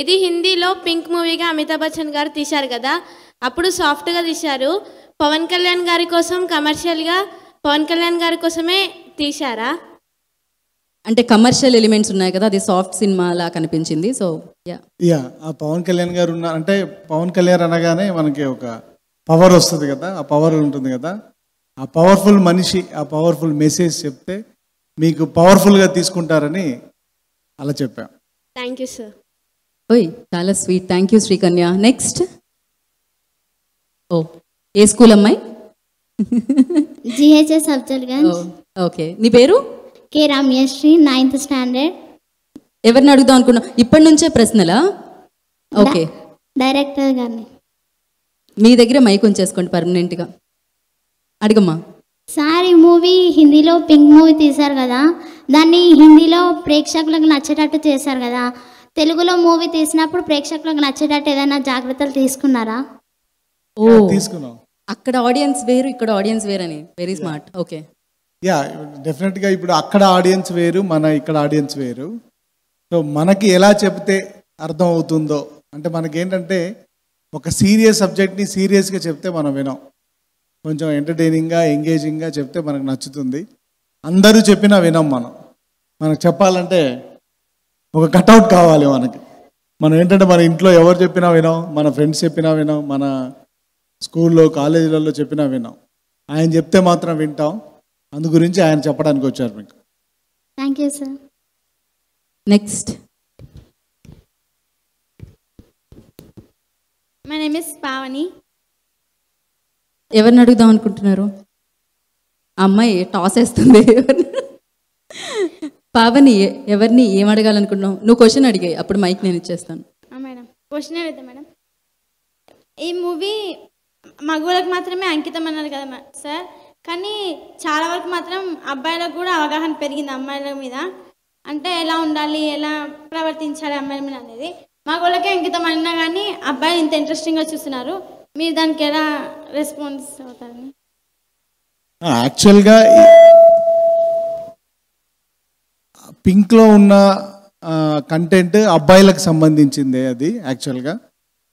ఇది హిందీలో పింక్ మూవీగా అమితాబ్ బచ్చన్ గారు తీశారు కదా అప్పుడు సాఫ్ట్గా తీశారు పవన్ కళ్యాణ్ గారి కోసం కమర్షియల్గా పవన్ కళ్యాణ్ గారి కోసమే తీశారా అంటే కమర్షియల్ ఎలిమెంట్స్ ఉన్నాయి కదా అది సాఫ్ట్ సినిమా లా కనిపించింది సో యా ఆ పవన్ కళ్యాణ్ గారు ఉన్న అంటే పవన్ కళ్యాణ్ అనగానే మనకి ఒక పవర్ వస్తుంది కదా ఆ పవర్ ఉంటుంది కదా ఆ పవర్ఫుల్ మనిషి ఆ పవర్ఫుల్ మెసేజ్ చెప్తే మీకు పవర్ఫుల్గా తీసుకుంటారని అలా చెప్పాం థ్యాంక్ యూ సార్ ఓయ్ చాలా sweet thank you Srikanya next ఓ ఏ స్కూల్ అమ్మాయి జిహెచ్ఎస్ అఫ్జల్ గంజ్ ఓకే నీ పేరు కే రామ్యశ్రీ నైన్త్ స్టాండర్డ్ ఎవరిని అడుగుదాం అనుకున్నా ఇప్పటి నుంచే ప్రశ్నలా ఓకే డైరెక్టర్ గారిని మీ దగ్గర మైక్ ఉంచేసుకోండి పర్మనెంట్గా అడగమ్మా సార్ ఈ మూవీ హిందీలో పింక్ మూవీ తీశారు కదా దాన్ని హిందీలో ప్రేక్షకులకు నచ్చేటట్టు చేశారు కదా తెలుగులో మూవీ తీసినప్పుడు ప్రేక్షకులకు నచ్చేటట్టు ఏదైనా జాగ్రత్తలు తీసుకున్నారా ఓ తీసుకున్నాం అక్కడ ఆడియన్స్ వేరు ఇక్కడ ఆడియన్స్ వేరు అని వెరీ స్మార్ట్ ఓకే యా డెఫినెట్గా ఇప్పుడు అక్కడ ఆడియన్స్ వేరు మన ఇక్కడ ఆడియన్స్ వేరు సో మనకి ఎలా చెప్తే అర్థం అవుతుందో అంటే మనకి ఏంటంటే ఒక సీరియస్ సబ్జెక్ట్ని సీరియస్గా చెప్తే మనం వినాం కొంచెం ఎంటర్టైనింగ్గా ఎంగేజింగ్గా చెప్తే మనకు నచ్చుతుంది అందరూ చెప్పినా వినాం మనం మనకు చెప్పాలంటే ఒక కట్అవుట్ కావాలి మనకి మనం ఏంటంటే మన ఇంట్లో ఎవరు చెప్పినా వినాం మన ఫ్రెండ్స్ చెప్పినా వినాం మన స్కూల్లో కాలేజీలలో చెప్పినా వినాం ఆయన చెప్తే మాత్రం వింటాం అందు గురించి ఆయన చెప్పడానికి వచ్చారు మీకు thank you sir next my name is Pavani ఎవరిని అడుగుదాం అనుకుంటున్నారు అమ్మాయి టాస్ వేస్తుంది ఎవరిని పావని ఎవరిని ఏం అడగాలనుకుంటున్నావు నువ్వు క్వశ్చన్ అడిగాయి అప్పుడు మైక్ నేను ఇచ్చేస్తాను మేడం క్వశ్చన్ అడిగితే మేడం ఈ మూవీ మగవాళ్ళకి మాత్రమే అంకితం అన్నారు కదా సార్ కానీ చాలా వరకు మాత్రం అబ్బాయిలకు కూడా అవగాహన పెరిగింది అమ్మాయిల మీద అంటే ఎలా ఉండాలి ఎలా ప్రవర్తించాలి అమ్మాయిల మీద అనేది మగవాళ్ళకే అంకితం అన్నా కానీ అబ్బాయిలు ఇంత ఇంట్రెస్టింగ్గా చూస్తున్నారు మీరు దానికి ఎలా రెస్పాన్స్ అవుతారని యాక్చువల్గా పింక్లో ఉన్న కంటెంట్ అబ్బాయిలకు సంబంధించిందే అది యాక్చువల్గా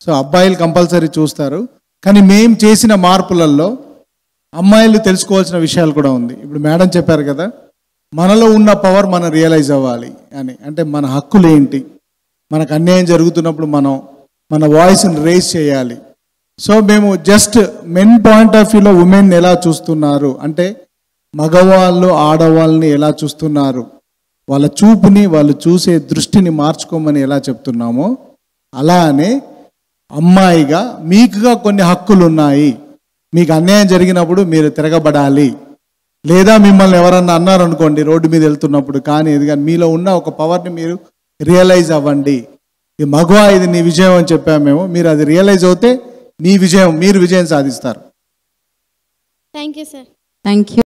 సో అబ్బాయిలు కంపల్సరీ చూస్తారు కానీ మేము చేసిన మార్పులలో అమ్మాయిలు తెలుసుకోవాల్సిన విషయాలు కూడా ఉంది ఇప్పుడు మేడం చెప్పారు కదా మనలో ఉన్న పవర్ మనం రియలైజ్ అవ్వాలి అని అంటే మన హక్కులు ఏంటి మనకు అన్యాయం జరుగుతున్నప్పుడు మనం మన వాయిస్ని రేజ్ చేయాలి సో మేము జస్ట్ మెన్ పాయింట్ ఆఫ్ వ్యూలో ఉమెన్ ఎలా చూస్తున్నారు అంటే మగవాళ్ళు ఆడవాళ్ళని ఎలా చూస్తున్నారు వాళ్ళ చూపుని వాళ్ళు చూసే దృష్టిని మార్చుకోమని ఎలా చెప్తున్నామో అలానే అమ్మాయిగా మీకుగా కొన్ని హక్కులు ఉన్నాయి మీకు అన్యాయం జరిగినప్పుడు మీరు తిరగబడాలి లేదా మిమ్మల్ని ఎవరన్నా అన్నారనుకోండి రోడ్డు మీద వెళ్తున్నప్పుడు కానీ ఇది కానీ మీలో ఉన్న ఒక పవర్ని మీరు రియలైజ్ అవ్వండి ఈ మగవ ఇది నీ విజయం అని చెప్పాము మేము మీరు అది రియలైజ్ అవుతే నీ విజయం మీరు విజయం సాధిస్తారు thank you sir thank you